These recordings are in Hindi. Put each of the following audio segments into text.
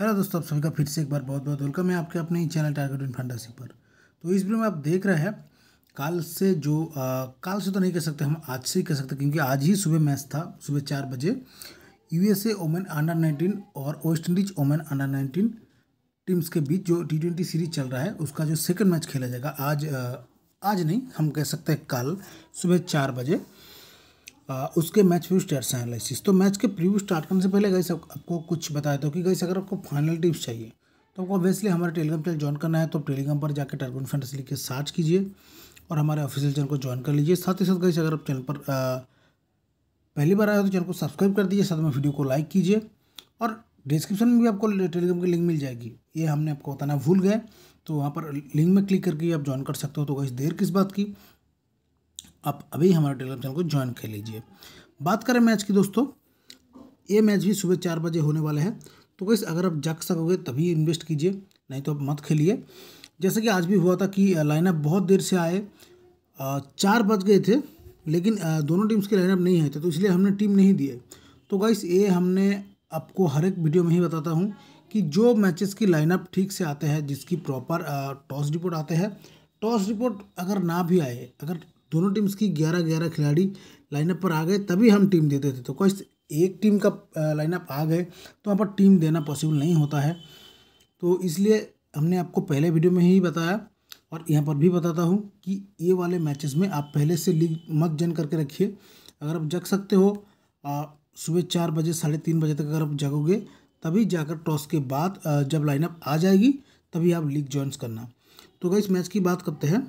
हेलो दोस्तों आप सभी का फिर से एक बार बहुत बहुत वेलकम है आपके अपने चैनल टारगेट इन फंडासी पर तो इस वीडियो में आप देख रहे हैं कल से जो आ, काल से तो नहीं कह सकते हम आज से ही कह सकते क्योंकि आज ही सुबह मैच था सुबह चार बजे यूएसए ओमेन अंडर नाइनटीन और West Indies women under nineteen teams के बीच जो टी ट्वेंटी सीरीज चल रहा है उसका जो सेकेंड मैच खेला जाएगा आज आ, आज नहीं हम कह सकते हैं कल सुबह चार बजे उसके मैच व्यू स्टेट्स एनालिसिस तो मैच के प्रीव्यू स्टार्ट करने से पहले गई आपको कुछ बताया था कि गई अगर आपको फाइनल टिप्स चाहिए तो आपको ऑब्वियसली हमारे टेलीग्राम चैनल ज्वाइन करना है तो टेलीग्राम पर जाकर टर्बन फैंटेसी लिख के सर्च कीजिए और हमारे ऑफिशियल चैनल को ज्वाइन कर लीजिए साथ ही साथ गई अगर आप चैनल पर पहली बार आया तो चैनल को सब्सक्राइब कर दीजिए साथ में वीडियो को लाइक कीजिए और डिस्क्रिप्शन में भी आपको टेलीग्राम की लिंक मिल जाएगी ये हमने आपको बताना भूल गए तो वहाँ पर लिंक में क्लिक करके आप ज्वाइन कर सकते हो तो गई देर किस बात की आप अभी हमारे टेलीग्राम चैनल को ज्वाइन कर लीजिए बात करें मैच की दोस्तों ये मैच भी सुबह चार बजे होने वाला है तो कैसे अगर आप जग सकोगे तभी इन्वेस्ट कीजिए नहीं तो आप मत खेलिए जैसे कि आज भी हुआ था कि लाइनअप बहुत देर से आए चार बज गए थे लेकिन दोनों टीम्स के लाइनअप नहीं आए थे तो इसलिए हमने टीम नहीं दिए तो गाइस ये हमने आपको हर एक वीडियो में ही बताता हूँ कि जो मैचेस की लाइनअप ठीक से आते हैं जिसकी प्रॉपर टॉस रिपोर्ट आते हैं टॉस रिपोर्ट अगर ना भी आए अगर दोनों टीम्स की ग्यारह ग्यारह खिलाड़ी लाइनअप पर आ गए तभी हम टीम देते थे तो कोई एक टीम का लाइनअप आ गए तो वहाँ पर टीम देना पॉसिबल नहीं होता है तो इसलिए हमने आपको पहले वीडियो में ही बताया और यहाँ पर भी बताता हूँ कि ये वाले मैचेस में आप पहले से लीग मत जन करके रखिए अगर आप जग सकते हो सुबह चार बजे साढ़े तीन बजे तक अगर आप जगोगे तभी जाकर टॉस के बाद जब लाइनअप आ जाएगी तभी आप लीग ज्वाइंस करना तो अगर इस मैच की बात करते हैं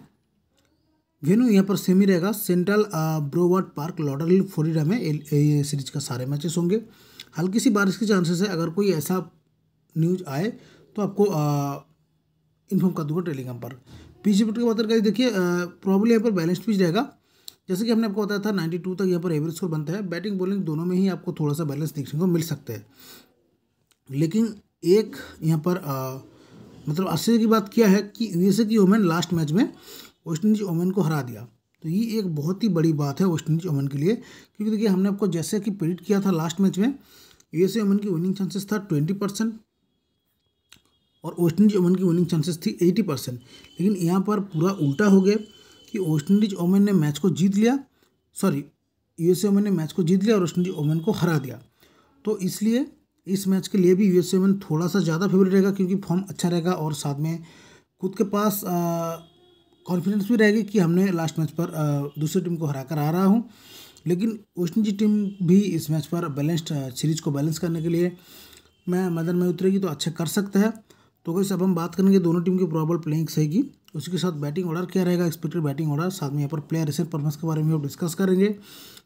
वेन्यू यहाँ पर सेम ही रहेगा Central Broward Park Lauderhill Florida में ये सीरीज का सारे मैचेस होंगे हल्की सी बारिश के चांसेस है अगर कोई ऐसा न्यूज आए तो आपको इन्फॉर्म कर दूंगा टेलीग्राम पर पिच रिपोर्ट की बात करें देखिए प्रॉब्लम यहाँ पर बैलेंस पिच रहेगा जैसे कि हमने आपको बताया था 92 तक यहाँ पर एवरेज स्कोर बनता है बैटिंग बॉलिंग दोनों में ही आपको थोड़ा सा बैलेंस देखने को मिल सकता है लेकिन एक यहाँ पर आ, मतलब आश्चर्य की बात क्या है कि यूएसए की वोमेन लास्ट मैच में वेस्टइंडीज ओमेन को हरा दिया तो ये एक बहुत ही बड़ी बात है वेस्टइंडीज ओमन के लिए क्योंकि देखिए हमने आपको जैसे कि प्रेडिक्ट किया था लास्ट मैच में एस ओमेन की विनिंग चांसेस था ट्वेंटी परसेंट और वेस्टइंडीज ओमन की विनिंग चांसेस थी एटी परसेंट लेकिन यहाँ पर पूरा उल्टा हो गया कि वेस्टइंडीज ओमन ने मैच को जीत लिया सॉरी यू एस ओमेन ने मैच को जीत लिया और वेस्टइंडीज ओमेन को हरा दिया तो इसलिए इस मैच के लिए भी यू एस ओमेन थोड़ा सा ज़्यादा फेवरेट रहेगा क्योंकि फॉर्म अच्छा रहेगा और साथ में खुद के पास आ, कॉन्फिडेंस भी रहेगी कि हमने लास्ट मैच पर दूसरी टीम को हरा कर आ रहा हूँ लेकिन वेस्ट इंडीज टीम भी इस मैच पर बैलेंस्ड सीरीज को बैलेंस करने के लिए मैं मैदान में उतरेगी तो अच्छा कर सकता है तो वैसे अब हम बात करेंगे दोनों टीम की प्रॉबल प्लेइंग रहेगी की उसके साथ बैटिंग ऑर्डर क्या रहेगा एक्सपेक्टेड बैटिंग ऑर्डर साथ में यहाँ पर प्लेयर रिसेंट परफॉर्मेंस के बारे में हम डिस्कस करेंगे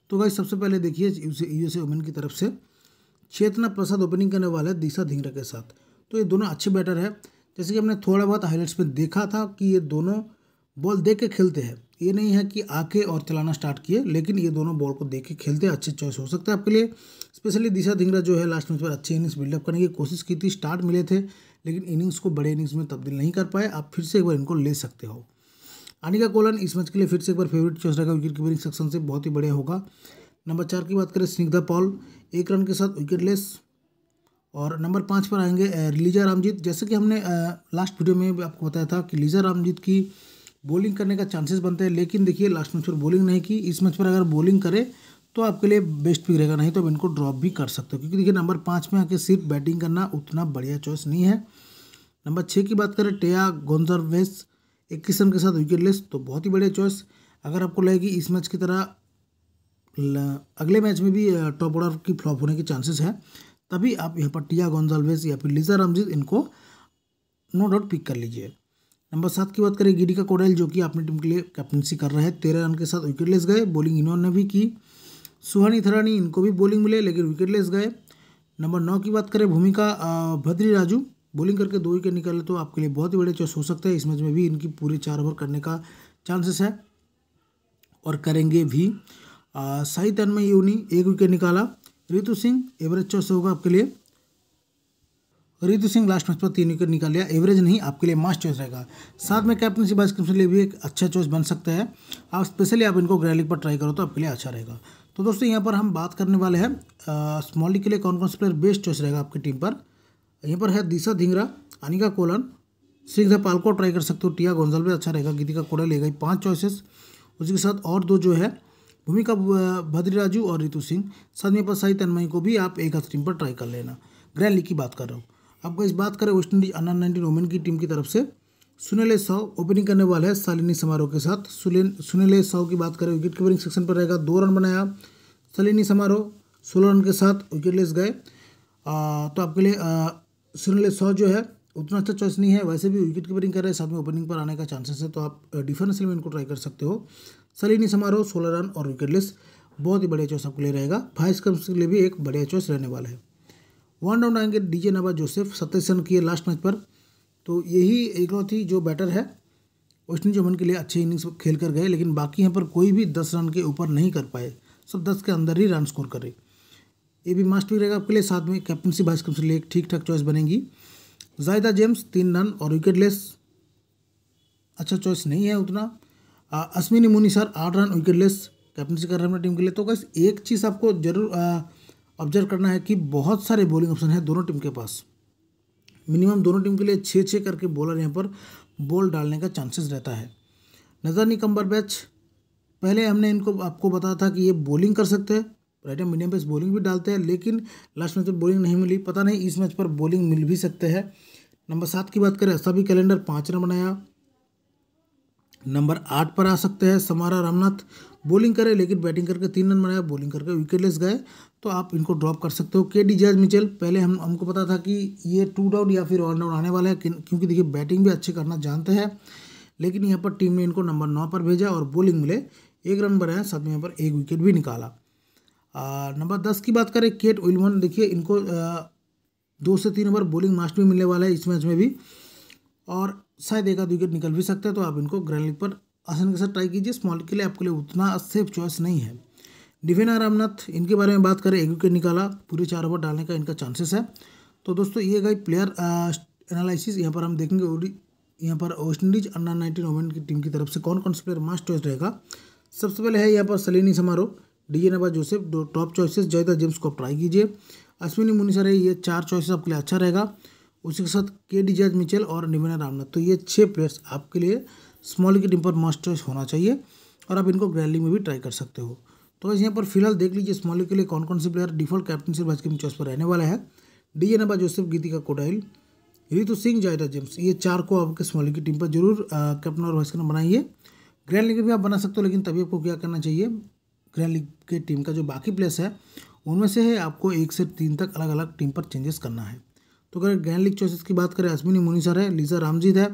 तो भाई सबसे पहले देखिए यूएसए वुमेन की तरफ से चेतना प्रसाद ओपनिंग करने वाला है दिशा धिंगरा के साथ तो ये दोनों अच्छे बैटर है जैसे कि हमने थोड़ा बहुत हाईलाइट्स में देखा था कि ये दोनों बॉल दे के खेलते हैं ये नहीं है कि आके और चलाना स्टार्ट किए लेकिन ये दोनों बॉल को देख के खेलते हैं अच्छी चॉइस हो सकता है आपके लिए स्पेशली दिशा धिंगरा जो है लास्ट मैच पर अच्छी इनिंग्स बिल्डअप करने की कोशिश की थी स्टार्ट मिले थे लेकिन इनिंग्स को बड़े इनिंग्स में तब्दील नहीं कर पाए आप फिर से एक बार इनको ले सकते हो अनिका कोलन इस मैच के लिए फिर से एक बार फेवरेट चॉइस रहेगा विकेट कीपरिंग सेक्शन से बहुत ही बढ़िया होगा नंबर चार की बात करें स्निग्धा पॉल एक रन के साथ विकेट लेस और नंबर पाँच पर आएंगे लीजा रामजीत जैसे कि हमने लास्ट वीडियो में भी आपको बताया था कि लीजा रामजीत की बॉलिंग करने का चांसेस बनते हैं लेकिन देखिए लास्ट मैच पर बॉलिंग नहीं की इस मैच पर अगर बॉलिंग करें तो आपके लिए बेस्ट पिक रहेगा नहीं तो आप इनको ड्रॉप भी कर सकते हो क्योंकि देखिए नंबर पाँच में आके सिर्फ बैटिंग करना उतना बढ़िया चॉइस नहीं है नंबर छः की बात करें टेया गोंजरवेस इक्कीस रन के साथ विकेट लेस तो बहुत ही बढ़िया चॉइस अगर आपको लगे कि इस मैच की तरह अगले मैच में भी टॉप ऑर्डर की फ्लॉप होने के चांसेस है तभी आप यहाँ पर टिया गोंजालवेस या फिर लिजा रामजीत इनको नो डाउट पिक कर लीजिए नंबर सात की बात करें गिरिका कोडेल जो कि अपनी टीम के लिए कैप्टनसी कर रहे हैं तेरह रन के साथ विकेटलेस गए बॉलिंग इन्होंने भी की सुहानी थरानी इनको भी बॉलिंग मिले लेकिन विकेटलेस गए नंबर नौ की बात करें भूमिका भद्री राजू बॉलिंग करके दो विकेट निकाले तो आपके लिए बहुत ही बड़े चॉइस हो सकते हैं इस मैच में भी इनकी पूरे चार ओवर करने का चांसेस है और करेंगे भी साई तन्मय यूनी एक विकेट निकाला रितु सिंह एवरेज चॉइस होगा आपके लिए रितु सिंह लास्ट मैच पर तीन विकेट निकाल लिया एवरेज नहीं आपके लिए मास्ट चॉइस रहेगा साथ में कैप्टनशिप वाइस के लिए भी एक अच्छा चॉइस बन सकता है आप स्पेशली आप इनको ग्रैलिक पर ट्राई करो तो आपके लिए अच्छा रहेगा तो दोस्तों यहाँ पर हम बात करने वाले हैं स्मॉल के लिए कौन कौन सा प्लेयर बेस्ट चॉइस रहेगा आपकी टीम पर यहाँ पर है दिशा धिंगरा अनिका कोलन सिंह पाल को ट्राई कर सकते हो टिया गोंजल भी अच्छा रहेगा गीतिका कोड़े ले गई पाँच चॉइसेस उसके साथ और दो जो है भूमिका भद्री राजू और रितु सिंह साथ में पर साई तन्मयी को भी आप एक हाथ टीम पर ट्राई कर लेना ग्रैंड लीग की बात कर रहा हूँ आपका इस बात करें West Indies under nineteen women की टीम की तरफ से सुनेले साव ओपनिंग करने वाले हैं सालिनी समारोह के साथ सुनेले साव की बात करें विकेट कीपरिंग सेक्शन पर रहेगा दो रन बनाया सालिनी समारोह सोलह रन के साथ विकेटलेस गए तो आपके लिए सुनेले साव जो है उतना अच्छा चॉइस नहीं है वैसे भी विकेट कीपरिंग कर रहे हैं साथ में ओपनिंग पर आने का चांसेस है तो आप डिफेंसल में इनको ट्राई कर सकते हो सलीनी समारोह सोलह रन और विकेटलेस बहुत ही बढ़िया चॉइस आपके लिए रहेगा फाइव स्कम्स के लिए भी एक बढ़िया चॉइस रहने वाला है वन राउंड आएंगे डीजे नवा जोसेफ सत्ताईस रन किए लास्ट मैच पर तो यही थी जो बैटर है वेस्ट इंडीज ओमन के लिए अच्छे इनिंग्स खेल कर गए लेकिन बाकी यहाँ पर कोई भी दस रन के ऊपर नहीं कर पाए सब दस के अंदर ही रन स्कोर करे ये भी मास्ट भी रहेगा आपके लिए साथ में कैप्टनसी वाइस कम से लिए एक ठीक ठाक चॉइस बनेगी जायदा जेम्स तीन रन और विकेट लेस अच्छा चॉइस नहीं है उतना अश्विनी मुनी सर आठ रन विकेट लेस कैप्टनसी कर रहे हैं टीम के लिए तो बस एक चीज़ आपको जरूर ऑब्जर्व करना है कि बहुत सारे बॉलिंग ऑप्शन है दोनों टीम के पास मिनिमम दोनों टीम के लिए छः छः करके बॉलर यहाँ पर बॉल डालने का चांसेस रहता है नजर निकम्बर बैच पहले हमने इनको आपको बताया था कि ये बॉलिंग कर सकते हैं right and medium pace bowling भी डालते हैं लेकिन लास्ट मैच पर बॉलिंग नहीं मिली पता नहीं इस मैच पर बॉलिंग मिल भी सकते हैं नंबर सात की बात करें सभी कैलेंडर पाँच रन बनाया नंबर आठ पर आ सकते हैं समारा रामनाथ बॉलिंग करे लेकिन बैटिंग करके तीन रन बनाया बॉलिंग करके विकेटलेस गए तो आप इनको ड्रॉप कर सकते हो के डी जैज मिचेल पहले हम हमको पता था कि ये टू डाउन या फिर ऑल डाउन आने वाला है क्योंकि देखिए बैटिंग भी अच्छी करना जानते हैं लेकिन यहाँ पर टीम ने इनको नंबर नौ पर भेजा और बॉलिंग मिले एक रन बनाया साथ में यहाँ पर एक विकेट भी निकाला नंबर दस की बात करें केट विलमन देखिए इनको आ, दो से तीन ओवर बॉलिंग मास्टर भी मिलने वाला है इस मैच में भी और शायद एक आध विकेट निकल भी सकते हैं तो आप इनको ग्रैंड लीग पर आसानी के साथ ट्राई कीजिए स्मॉल के लिए आपके लिए उतना सेफ चॉइस नहीं है डिफेना रामनाथ इनके बारे में बात करें एक विकेट निकाला पूरे चार ओवर डालने का इनका चांसेस है तो दोस्तों ये गई प्लेयर एनालिसिस यहाँ पर हम देखेंगे यहाँ पर West Indies under nineteen women की टीम की तरफ से कौन कौन सा प्लेयर मास्ट चॉइस रहेगा सबसे पहले है यहाँ पर सलीनी समारोह डी नवाज जोसेफ दो टॉप चॉइसेस जयता जेम्स को आप ट्राई कीजिए अश्विनी मुनिसर है ये चार चॉइसेस आपके लिए अच्छा रहेगा उसी के साथ के डी जज मिचेल और निवेना रामनाथ तो ये छः प्लेयर्स आपके लिए स्मॉल की टीम पर मस्ट चॉइस होना चाहिए और आप इनको ग्रैंड लीग में भी ट्राई कर सकते हो तो यहाँ पर फिलहाल देख लीजिए स्मॉल के लिए कौन कौन से प्लेयर डिफॉल्ट कैप्टनशिप आज के चॉइस पर रहने वाला है Djenaba Joseph Geetika Kodali Ritu Singh Zaida James ये चार को आपके स्मॉल की टीम पर जरूर कैप्टन और वाइस कैप्टन बनाइए ग्रैंड लीग भी आप बना सकते हो लेकिन तभी आपको क्या करना चाहिए ग्रैंड लीग के टीम का जो बाकी प्लेयर्स है उनमें से है आपको एक से तीन तक अलग अलग टीम पर चेंजेस करना है तो ग्रैंड गैनलिक चॉइसिस की बात करें अश्विनी मुनीसर है लीजा रामजीत है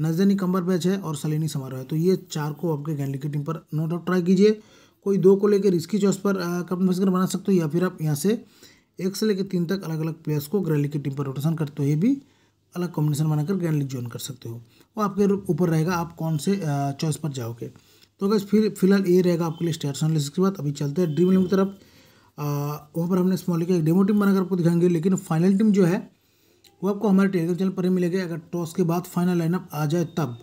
नजनी कम्बर बैच है और सलीनी समारोह है तो ये चार को आपके गैनलिक की टीम पर नो डाउट ट्राई कीजिए कोई दो को लेकर रिस्की चॉइस पर कप्टन मस्कर बना सकते हो या फिर आप यहाँ से एक से लेकर तीन तक अलग अलग प्लेयर्स को ग्रैंड लीग की टीम पर रोटेशन करते हो ये भी अलग कॉम्बिनेशन बनाकर ग्रैंड लीग ज्वाइन कर सकते हो वो आपके ऊपर रहेगा आप कौन से चॉइस पर जाओगे तो अगर फिर फिलहाल ये रहेगा आपके लिए स्टेट एनालिसिस के बाद अभी चलते हैं ड्रीम इलेवन की तरफ वहाँ पर हमने स्मॉल लीग का एक डेमो टीम बनाकर आपको दिखाएंगे लेकिन फाइनल टीम जो है वो आपको हमारे टेलीग्राम चैनल पर ही मिलेंगे अगर टॉस के बाद फाइनल लाइनअप आ जाए तब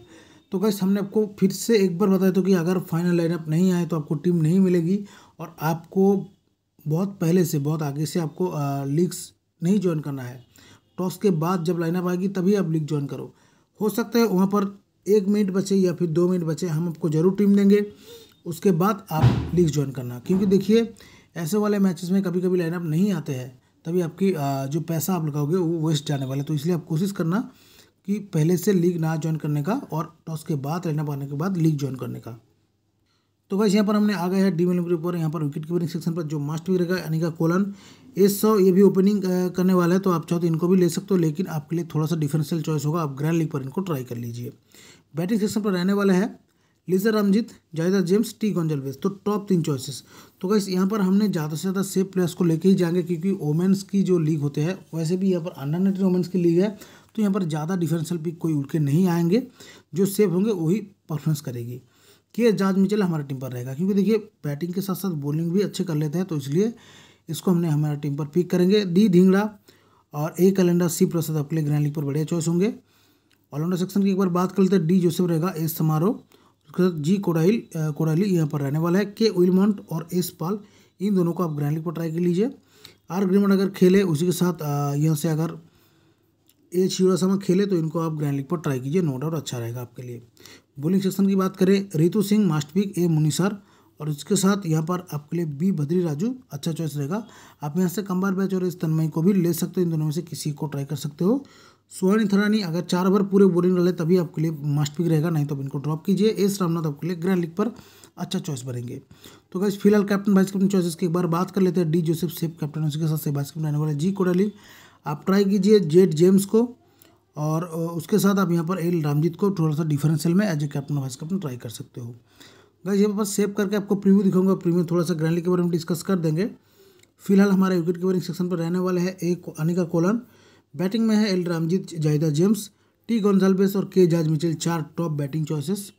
तो गैस हमने आपको फिर से एक बार बताया तो कि अगर फाइनल लाइनअप नहीं आए तो आपको टीम नहीं मिलेगी और आपको बहुत पहले से बहुत आगे से आपको लीग्स नहीं ज्वाइन करना है टॉस के बाद जब लाइनअप आएगी तभी आप लीग ज्वाइन करो हो सकता है वहाँ पर एक मिनट बचे या फिर दो मिनट बचे हम आपको ज़रूर टीम देंगे उसके बाद आप लीग ज्वाइन करना क्योंकि देखिए ऐसे वाले मैचेस में कभी कभी लाइनअप नहीं आते हैं तभी आपकी जो पैसा आप लगाओगे वो वेस्ट जाने वाला है तो इसलिए आप कोशिश करना कि पहले से लीग ना ज्वाइन करने का और टॉस के बाद रहना पाने के बाद लीग ज्वाइन करने का तो वैसे यहाँ पर हमने आ गया है डी मेल पर यहाँ पर विकेट कीपरिंग सेक्शन पर जो मास्ट भी रहेगा यानी का कोलन ए सौ ये भी ओपनिंग करने वाला है तो आप चाहो तो इनको भी ले सकते हो लेकिन आपके लिए थोड़ा सा डिफरेंशियल चॉइस होगा आप ग्रैंड लीग पर इनको ट्राई कर लीजिए बैटिंग सेक्शन पर रहने वाला है लिजर रामजीत जायदा जेम्स टी गंजलवेज तो टॉप तीन चॉइसेस तो गैस यहाँ पर हमने ज़्यादा से ज़्यादा सेफ प्लेयर्स को लेके ही जाएंगे क्योंकि वोमेंस की जो लीग होते हैं वैसे भी यहाँ पर अंडर नाइनटीन वोमेंस की लीग है तो यहाँ पर ज़्यादा डिफेंसल पिक कोई उड़ के नहीं आएंगे जो सेफ होंगे वही परफॉर्मेंस करेगी के जाज मिचल हमारी टीम पर रहेगा क्योंकि देखिए बैटिंग के साथ साथ बॉलिंग भी अच्छे कर लेते हैं तो इसलिए इसको हमने हमारे टीम पर पिक करेंगे डी ढींगड़ा और ए कैलेंडर सी प्रसाद आपके लिए ग्रैंड लीग पर बढ़िया चॉइस होंगे ऑलराउंडर सेक्शन की एक बार बात कर लेते हैं डी जोसेफ रहेगा एस समारोह उसके साथ जी कोडाइल कोडाइली यहाँ पर रहने वाला है के विलमंट और एस पाल इन दोनों को आप ग्रैंड लीग पर ट्राई कर लीजिए आर ग्रीमन अगर खेले उसी के साथ uh, यहाँ से अगर ए शिवरासमा खेले तो इनको आप ग्रैंड लीग पर ट्राई कीजिए नो डाउट अच्छा रहेगा आपके लिए बोलिंग सेक्शन की बात करें रितु सिंह मास्टपिक ए मुनिसार और उसके साथ यहाँ पर आपके लिए बी बद्री राजू अच्छा चॉइस रहेगा आप यहाँ से कंबार बैच और इस तन्मय को भी ले सकते हो इन दोनों में से किसी को ट्राई कर सकते हो सोहन थरानी अगर चार ओवर पूरे बोलिंग डाले तभी आपके लिए मस्ट पिक रहेगा नहीं तो आप इनको ड्रॉप कीजिए एस रामनाथ आपके लिए ग्रैंड लीग पर अच्छा चॉइस बनेंगे तो गैस फिलहाल कैप्टन वाइस कैप्टन चॉइसेस की एक बार बात कर लेते हैं डी जोसेफ सेफ कैप्टन उसके साथ से वाइस कैप्टन रहने वाले जी कोडाली आप ट्राई कीजिए जेड जेम्स को और उसके साथ आप यहाँ पर एल रामजीत को थोड़ा सा डिफरेंशियल में as a captain vice captain try कर सकते हो गैस यहाँ पर सेव करके आपको प्रीव्यू दिखाऊंगा प्रीव्यू थोड़ा सा ग्रैंडली के बारे में डिस्कस कर देंगे फिलहाल हमारे विकेट कीपरिंग सेक्शन पर रहने वाले हैं एक अनिका कोलन बैटिंग में है एल रामजीत जायदा जेम्स टी गोंजाल्वेस और के जाज मिचेल चार टॉप बैटिंग चॉइसेस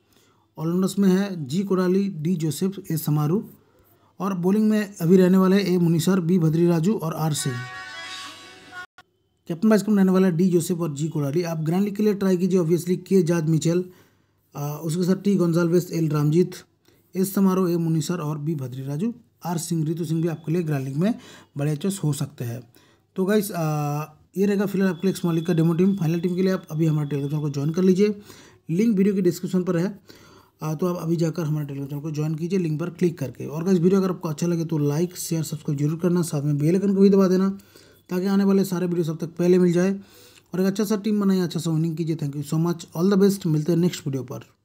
ऑलराउंडर्स में है G Coralie D Joseph A Samaroo और बॉलिंग में अभी रहने वाले ए मुनिसर बी भद्री राजू और R Singh captain vice captain रहने वाला डी जोसेफ और जी कोराली आप ग्रैंड लीग के लिए ट्राई कीजिए ऑब्वियसली के जाज मिचेल उसके साथ T Gonsalves L Ramjit S Samaroo A Munisar और बी भद्री राजू आर सिंह रितु सिंह भी आपके लिए ग्रैंड लीग में बड़े चॉइस हो सकते हैं तो गाइस ये रहेगा फिलहाल आपके लिए स्मॉल लीग का डेमो टीम फाइनल टीम के लिए आप अभी हमारे टेलीग्राम चैनल को ज्वाइन कर लीजिए लिंक वीडियो के डिस्क्रिप्शन पर है तो आप अभी जाकर हमारे टेलीग्राम चैनल को ज्वाइन कीजिए लिंक पर क्लिक करके और इस वीडियो अगर आपको अच्छा लगे तो लाइक शेयर सब्सक्राइब जरूर करना साथ में बेलकन को भी दबा देना ताकि आने वाले सारे वीडियो सब तक पहले मिल जाए और एक अच्छा सा टीम बनाइए अच्छा सा विनिंग कीजिए thank you so much all the best मिलते हैं नेक्स्ट वीडियो पर